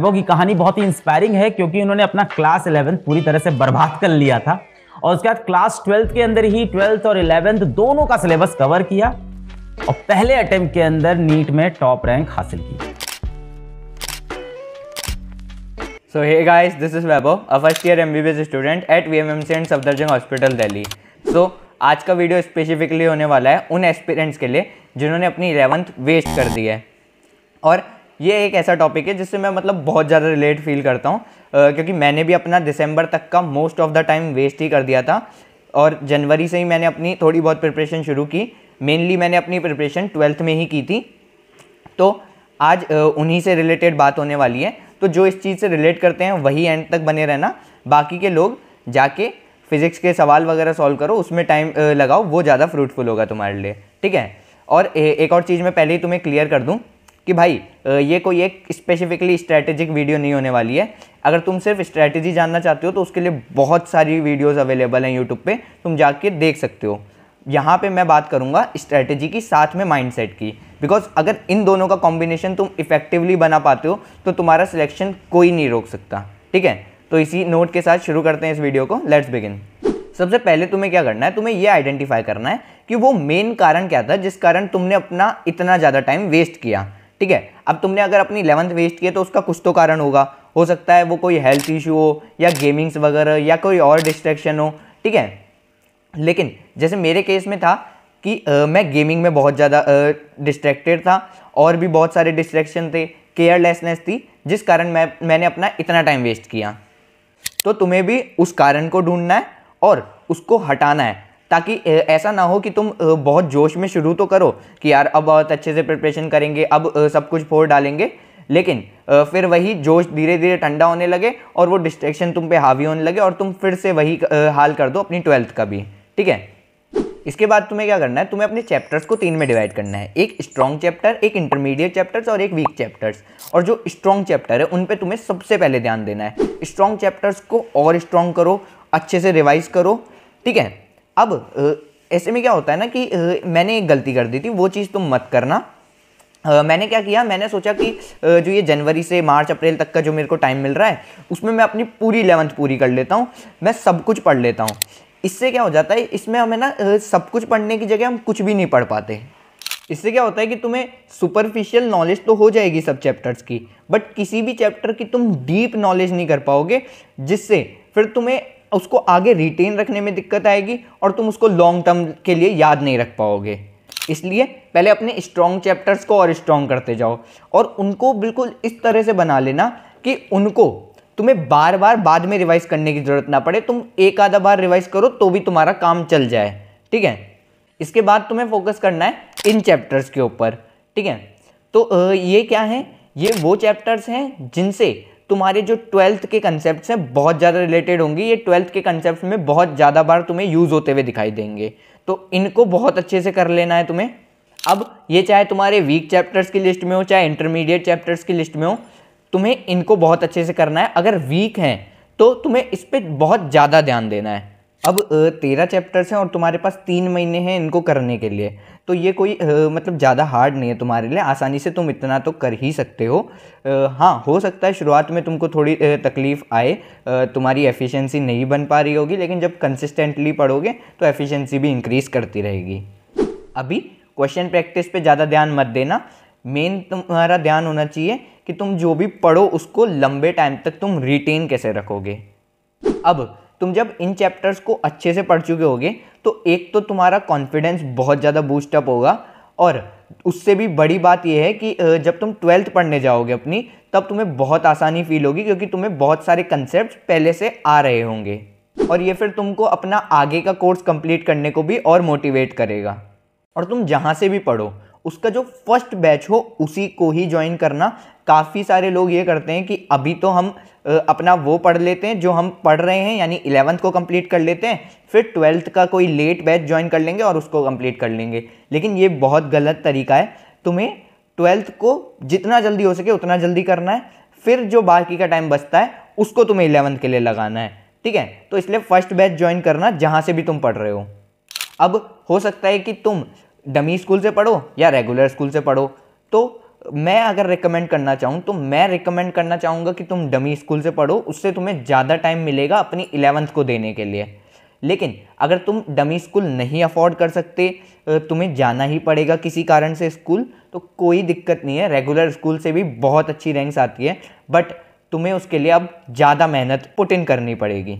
वैभव की कहानी बहुत ही इंस्पायरिंग है क्योंकि उन्होंने अपना क्लास इलेवेंथ पूरी तरह से बर्बाद कर लिया था और उसके बाद क्लास ट्वेल्थ के अंदर ही ट्वेल्थ और इलेवेंथ दोनों का सिलेबस कवर किया और पहले अटेम्प्ट के अंदर नीट में टॉप रैंक हासिल की so So hey guys, this is Vaibhav, a first year MBBS student at VMMC and Safdarjung hospital Delhi so आज का वीडियो स्पेसिफिकली होने वाला है उन एस्पिरेंट्स के लिए जिन्होंने अपनी इलेवंथ वेस्ट कर दी है और ये एक ऐसा टॉपिक है जिससे मैं मतलब बहुत ज़्यादा रिलेट फील करता हूँ क्योंकि मैंने भी अपना दिसंबर तक का most of the time waste ही कर दिया था और जनवरी से ही मैंने अपनी थोड़ी बहुत प्रिपरेशन शुरू की मेनली मैंने अपनी प्रिपरेशन ट्वेल्थ में ही की थी तो आज उन्हीं से रिलेटेड बात होने वाली है तो जो इस चीज़ से रिलेट करते हैं वही एंड तक बने रहना बाकी के लोग जाके फिजिक्स के सवाल वगैरह सॉल्व करो उसमें टाइम लगाओ वो ज़्यादा फ्रूटफुल होगा तुम्हारे लिए ठीक है और एक और चीज़ मैं पहले ही तुम्हें क्लियर कर दूँ कि भाई ये कोई एक स्पेसिफिकली स्ट्रैटेजिक वीडियो नहीं होने वाली है अगर तुम सिर्फ स्ट्रैटेजी जानना चाहते हो तो उसके लिए बहुत सारी वीडियोज़ अवेलेबल हैं यूट्यूब पर तुम जाके देख सकते हो यहाँ पे मैं बात करूँगा स्ट्रैटेजी की साथ में माइंडसेट की बिकॉज अगर इन दोनों का कॉम्बिनेशन तुम इफेक्टिवली बना पाते हो तो तुम्हारा सिलेक्शन कोई नहीं रोक सकता ठीक है तो इसी नोट के साथ शुरू करते हैं इस वीडियो को लेट्स बिगिन सबसे पहले तुम्हें क्या करना है तुम्हें ये आइडेंटिफाई करना है कि वो मेन कारण क्या था जिस कारण तुमने अपना इतना ज़्यादा टाइम वेस्ट किया ठीक है अब तुमने अगर अपनी इलेवंथ वेस्ट किया तो उसका कुछ तो कारण होगा हो सकता है वो कोई हेल्थ इशू हो या गेमिंग्स वगैरह या कोई और डिस्ट्रैक्शन हो ठीक है लेकिन जैसे मेरे केस में था कि आ, मैं गेमिंग में बहुत ज़्यादा डिस्ट्रैक्टेड था और भी बहुत सारे डिस्ट्रैक्शन थे केयरलेसनेस थी जिस कारण मैं मैंने अपना इतना टाइम वेस्ट किया तो तुम्हें भी उस कारण को ढूंढना है और उसको हटाना है ताकि ऐसा ना हो कि तुम बहुत जोश में शुरू तो करो कि यार अब बहुत अच्छे से प्रिपरेशन करेंगे अब सब कुछ फोड़ डालेंगे लेकिन फिर वही जोश धीरे धीरे ठंडा होने लगे और वो डिस्ट्रेक्शन तुम पे हावी होने लगे और तुम फिर से वही हाल कर दो अपनी ट्वेल्थ का भी ठीक है इसके बाद तुम्हें क्या करना है तुम्हें अपने चैप्टर्स को तीन में डिवाइड करना है एक स्ट्रॉन्ग चैप्टर एक इंटरमीडिएट चैप्टर्स और एक वीक चैप्टर्स और जो स्ट्रॉन्ग चैप्टर है उन पर तुम्हें सबसे पहले ध्यान देना है स्ट्रॉन्ग चैप्टर्स को और स्ट्रॉन्ग करो अच्छे से रिवाइज करो ठीक है अब ऐसे में क्या होता है ना कि मैंने एक गलती कर दी थी वो चीज़ तुम मत करना Uh, मैंने क्या किया मैंने सोचा कि uh, जो ये जनवरी से मार्च अप्रैल तक का जो मेरे को टाइम मिल रहा है उसमें मैं अपनी पूरी इलेवंथ पूरी कर लेता हूँ मैं सब कुछ पढ़ लेता हूँ इससे क्या हो जाता है इसमें हमें ना uh, सब कुछ पढ़ने की जगह हम कुछ भी नहीं पढ़ पाते इससे क्या होता है कि तुम्हें सुपरफिशियल नॉलेज तो हो जाएगी सब चैप्टर्स की बट किसी भी चैप्टर की तुम डीप नॉलेज नहीं कर पाओगे जिससे फिर तुम्हें उसको आगे रिटेन रखने में दिक्कत आएगी और तुम उसको लॉन्ग टर्म के लिए याद नहीं रख पाओगे इसलिए पहले अपने स्ट्रॉन्ग चैप्टर्स को और स्ट्रॉन्ग करते जाओ और उनको बिल्कुल इस तरह से बना लेना कि उनको तुम्हें बार बार बाद में रिवाइज करने की ज़रूरत ना पड़े तुम एक आधा बार रिवाइज करो तो भी तुम्हारा काम चल जाए ठीक है इसके बाद तुम्हें फोकस करना है इन चैप्टर्स के ऊपर ठीक है तो ये क्या है ये वो चैप्टर्स हैं जिनसे तुम्हारे जो ट्वेल्थ के कंसेप्ट हैं बहुत ज़्यादा रिलेटेड होंगी ये ट्वेल्थ के कंसेप्ट में बहुत ज़्यादा बार तुम्हें यूज़ होते हुए दिखाई देंगे तो इनको बहुत अच्छे से कर लेना है तुम्हें अब ये चाहे तुम्हारे वीक चैप्टर्स की लिस्ट में हो चाहे इंटरमीडिएट चैप्टर्स की लिस्ट में हो तुम्हें इनको बहुत अच्छे से करना है अगर वीक हैं तो तुम्हें इस पर बहुत ज़्यादा ध्यान देना है अब तेरह चैप्टर्स हैं और तुम्हारे पास तीन महीने हैं इनको करने के लिए तो ये कोई मतलब ज़्यादा हार्ड नहीं है तुम्हारे लिए आसानी से तुम इतना तो कर ही सकते हो हाँ हो सकता है शुरुआत में तुमको थोड़ी तकलीफ़ आए तुम्हारी एफिशिएंसी नहीं बन पा रही होगी लेकिन जब कंसिस्टेंटली पढ़ोगे तो एफिशिएंसी भी इंक्रीज़ करती रहेगी अभी क्वेश्चन प्रैक्टिस पे ज़्यादा ध्यान मत देना मेन तुम्हारा ध्यान होना चाहिए कि तुम जो भी पढ़ो उसको लंबे टाइम तक तुम रिटेन कैसे रखोगे अब तुम जब इन चैप्टर्स को अच्छे से पढ़ चुके होगे तो एक तो तुम्हारा कॉन्फिडेंस बहुत ज़्यादा बूस्टअप होगा और उससे भी बड़ी बात यह है कि जब तुम ट्वेल्थ पढ़ने जाओगे अपनी तब तुम्हें बहुत आसानी फील होगी क्योंकि तुम्हें बहुत सारे कंसेप्ट पहले से आ रहे होंगे और ये फिर तुमको अपना आगे का कोर्स कंप्लीट करने को भी और मोटिवेट करेगा और तुम जहाँ से भी पढ़ो उसका जो फर्स्ट बैच हो उसी को ही ज्वाइन करना काफ़ी सारे लोग ये करते हैं कि अभी तो हम अपना वो पढ़ लेते हैं जो हम पढ़ रहे हैं यानी इलेवंथ को कंप्लीट कर लेते हैं फिर ट्वेल्थ का कोई लेट बैच ज्वाइन कर लेंगे और उसको कंप्लीट कर लेंगे लेकिन ये बहुत गलत तरीका है तुम्हें ट्वेल्थ को जितना जल्दी हो सके उतना जल्दी करना है फिर जो बाकी का टाइम बचता है उसको तुम्हें इलेवंथ के लिए लगाना है ठीक है तो इसलिए फर्स्ट बैच ज्वाइन करना जहाँ से भी तुम पढ़ रहे हो अब हो सकता है कि तुम डमी स्कूल से पढ़ो या रेगुलर स्कूल से पढ़ो तो मैं अगर रिकमेंड करना चाहूँ तो मैं रिकमेंड करना चाहूँगा कि तुम डमी स्कूल से पढ़ो उससे तुम्हें ज़्यादा टाइम मिलेगा अपनी इलेवंथ को देने के लिए लेकिन अगर तुम डमी स्कूल नहीं अफोर्ड कर सकते तुम्हें जाना ही पड़ेगा किसी कारण से स्कूल तो कोई दिक्कत नहीं है रेगुलर स्कूल से भी बहुत अच्छी रैंक्स आती है बट तुम्हें उसके लिए अब ज़्यादा मेहनत पुट इन करनी पड़ेगी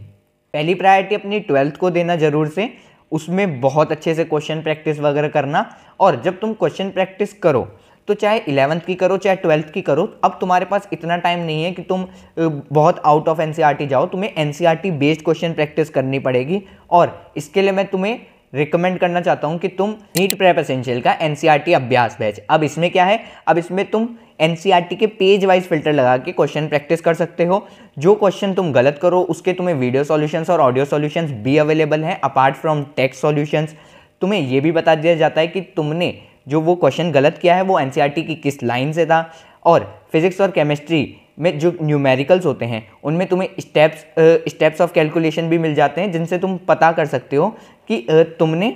पहली प्रायोरिटी अपनी ट्वेल्थ को देना ज़रूर से उसमें बहुत अच्छे से क्वेश्चन प्रैक्टिस वगैरह करना और जब तुम क्वेश्चन प्रैक्टिस करो तो चाहे इलेवंथ की करो चाहे ट्वेल्थ की करो अब तुम्हारे पास इतना टाइम नहीं है कि तुम बहुत आउट ऑफ एन जाओ तुम्हें एन बेस्ड क्वेश्चन प्रैक्टिस करनी पड़ेगी और इसके लिए मैं तुम्हें रिकमेंड करना चाहता हूँ कि तुम नीट प्रेप एसेंशियल का एन e अभ्यास बैच अब इसमें क्या है अब इसमें तुम एन के पेज वाइज फिल्टर लगा के क्वेश्चन प्रैक्टिस कर सकते हो जो क्वेश्चन तुम गलत करो उसके तुम्हें वीडियो सॉल्यूशंस और ऑडियो सॉल्यूशंस भी अवेलेबल हैं अपार्ट फ्रॉम टेक्स्ट सॉल्यूशंस तुम्हें ये भी बता दिया जाता है कि तुमने जो वो क्वेश्चन गलत किया है वो एन की किस लाइन से था और फिजिक्स और केमिस्ट्री में जो न्यूमेरिकल्स होते हैं उनमें तुम्हें स्टेप्स स्टेप्स ऑफ कैलकुलेशन भी मिल जाते हैं जिनसे तुम पता कर सकते हो कि तुमने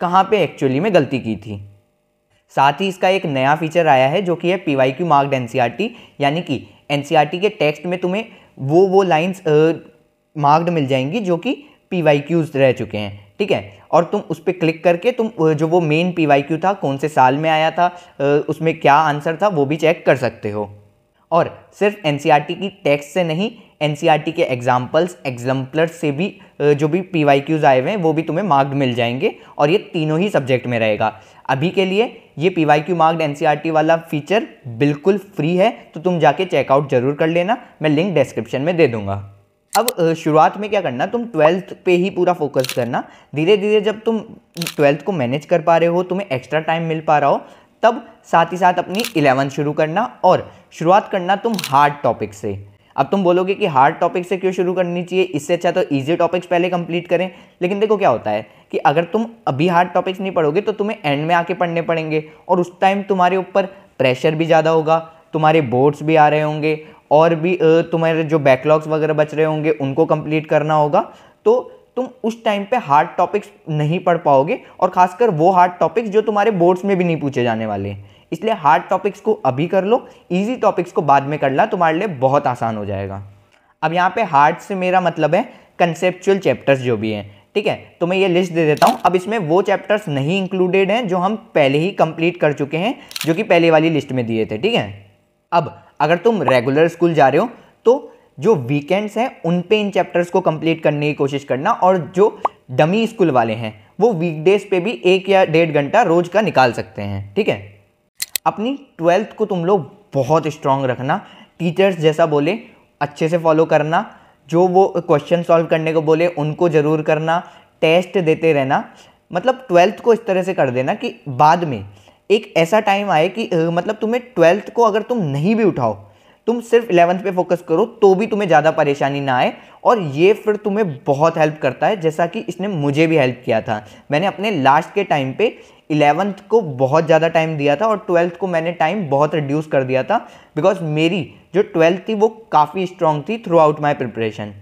कहाँ पे एक्चुअली में गलती की थी साथ ही इसका एक नया फीचर आया है जो कि है पी वाई क्यू मार्क्ड एन यानी कि एन e के टेक्स्ट में तुम्हें वो वो लाइन्स मार्क्ड मिल जाएंगी जो कि पी वाई क्यूज रह चुके हैं ठीक है और तुम उस पर क्लिक करके तुम जो वो मेन पी वाई क्यू था कौन से साल में आया था उसमें क्या आंसर था वो भी चेक कर सकते हो और सिर्फ एन e की टेक्स्ट से नहीं एन के एग्जाम्पल्स एग्जाम्पलर से भी जो भी पी आए हुए हैं वो भी तुम्हें मार्क्ड मिल जाएंगे और ये तीनों ही सब्जेक्ट में रहेगा अभी के लिए ये पी वाई क्यू मार्क्ड एन वाला फीचर बिल्कुल फ्री है तो तुम जाके चेकआउट जरूर कर लेना मैं लिंक डिस्क्रिप्शन में दे दूंगा अब शुरुआत में क्या करना तुम ट्वेल्थ पे ही पूरा फोकस करना धीरे धीरे जब तुम ट्वेल्थ को मैनेज कर पा रहे हो तुम्हें एक्स्ट्रा टाइम मिल पा रहा हो तब साथ ही साथ अपनी इलेवन शुरू करना और शुरुआत करना तुम हार्ड टॉपिक से अब तुम बोलोगे कि हार्ड टॉपिक से क्यों शुरू करनी चाहिए इससे अच्छा तो ईजी टॉपिक्स पहले कंप्लीट करें लेकिन देखो क्या होता है कि अगर तुम अभी हार्ड टॉपिक्स नहीं पढ़ोगे तो तुम्हें एंड में आके पढ़ने पड़ेंगे और उस टाइम तुम्हारे ऊपर प्रेशर भी ज़्यादा होगा तुम्हारे बोर्ड्स भी आ रहे होंगे और भी तुम्हारे जो बैकलॉग्स वगैरह बच रहे होंगे उनको कंप्लीट करना होगा तो तुम उस टाइम पे हार्ड टॉपिक्स नहीं पढ़ पाओगे और खासकर वो हार्ड टॉपिक्स जो तुम्हारे बोर्ड्स में भी नहीं पूछे जाने वाले हैं इसलिए हार्ड टॉपिक्स को अभी कर लो ईजी टॉपिक्स को बाद में कर ला तुम्हारे लिए बहुत आसान हो जाएगा अब यहाँ पे हार्ड से मेरा मतलब है कंसेप्चुअल चैप्टर्स जो भी हैं ठीक है तो मैं ये लिस्ट दे देता हूँ अब इसमें वो चैप्टर्स नहीं इंक्लूडेड हैं जो हम पहले ही कंप्लीट कर चुके हैं जो कि पहले वाली लिस्ट में दिए थे ठीक है अब अगर तुम रेगुलर स्कूल जा रहे हो तो जो वीकेंड्स हैं उन पे इन चैप्टर्स को कंप्लीट करने की कोशिश करना और जो डमी स्कूल वाले हैं वो वीकडेज पे भी एक या डेढ़ घंटा रोज का निकाल सकते हैं ठीक है अपनी ट्वेल्थ को तुम लोग बहुत स्ट्रांग रखना टीचर्स जैसा बोले अच्छे से फॉलो करना जो वो क्वेश्चन सॉल्व करने को बोले उनको ज़रूर करना टेस्ट देते रहना मतलब ट्वेल्थ को इस तरह से कर देना कि बाद में एक ऐसा टाइम आए कि मतलब तुम्हें ट्वेल्थ को अगर तुम नहीं भी उठाओ तुम सिर्फ इलेवंथ पे फोकस करो तो भी तुम्हें ज़्यादा परेशानी ना आए और ये फिर तुम्हें बहुत हेल्प करता है जैसा कि इसने मुझे भी हेल्प किया था मैंने अपने लास्ट के टाइम पे इलेवंथ को बहुत ज़्यादा टाइम दिया था और ट्वेल्थ को मैंने टाइम बहुत रिड्यूस कर दिया था बिकॉज मेरी जो ट्वेल्थ थी वो काफ़ी स्ट्रॉन्ग थी थ्रू आउट माई प्रिपरेशन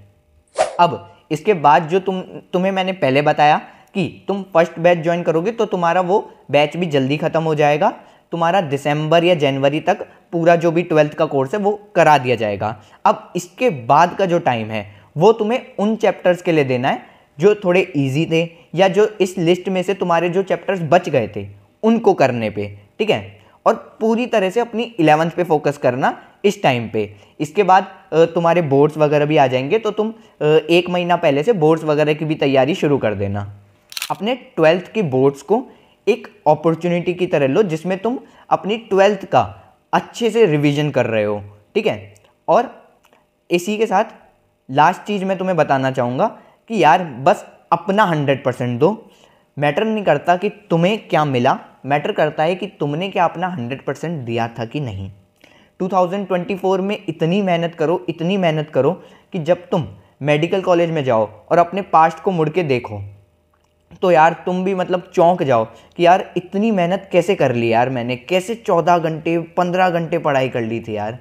अब इसके बाद जो तुम तुम्हें मैंने पहले बताया कि तुम फर्स्ट बैच ज्वाइन करोगे तो तुम्हारा वो बैच भी जल्दी ख़त्म हो जाएगा तुम्हारा दिसंबर या जनवरी तक पूरा जो भी ट्वेल्थ का कोर्स है वो करा दिया जाएगा अब इसके बाद का जो टाइम है वो तुम्हें उन चैप्टर्स के लिए देना है जो थोड़े ईजी थे या जो इस लिस्ट में से तुम्हारे जो चैप्टर्स बच गए थे उनको करने पे ठीक है और पूरी तरह से अपनी इलेवंथ पे फोकस करना इस टाइम पे इसके बाद तुम्हारे बोर्ड्स वगैरह भी आ जाएंगे तो तुम एक महीना पहले से बोर्ड्स वगैरह की भी तैयारी शुरू कर देना अपने ट्वेल्थ के बोर्ड्स को एक अपॉर्चुनिटी की तरह लो जिसमें तुम अपनी ट्वेल्थ का अच्छे से रिवीजन कर रहे हो ठीक है और इसी के साथ लास्ट चीज़ मैं तुम्हें बताना चाहूँगा कि यार बस अपना हंड्रेड परसेंट दो मैटर नहीं करता कि तुम्हें क्या मिला मैटर करता है कि तुमने क्या अपना हंड्रेड परसेंट दिया था कि नहीं 2024 में इतनी मेहनत करो इतनी मेहनत करो कि जब तुम मेडिकल कॉलेज में जाओ और अपने पास्ट को मुड़ के देखो तो यार तुम भी मतलब चौंक जाओ कि यार इतनी मेहनत कैसे कर ली यार मैंने कैसे चौदह घंटे पंद्रह घंटे पढ़ाई कर ली थी यार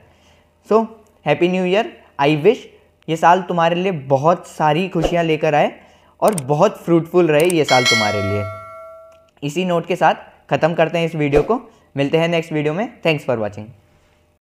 so happy new year I wish ये साल तुम्हारे लिए बहुत सारी खुशियाँ लेकर आए और बहुत फ्रूटफुल रहे ये साल तुम्हारे लिए इसी नोट के साथ ख़त्म करते हैं इस वीडियो को मिलते हैं नेक्स्ट वीडियो में थैंक्स फॉर वॉचिंग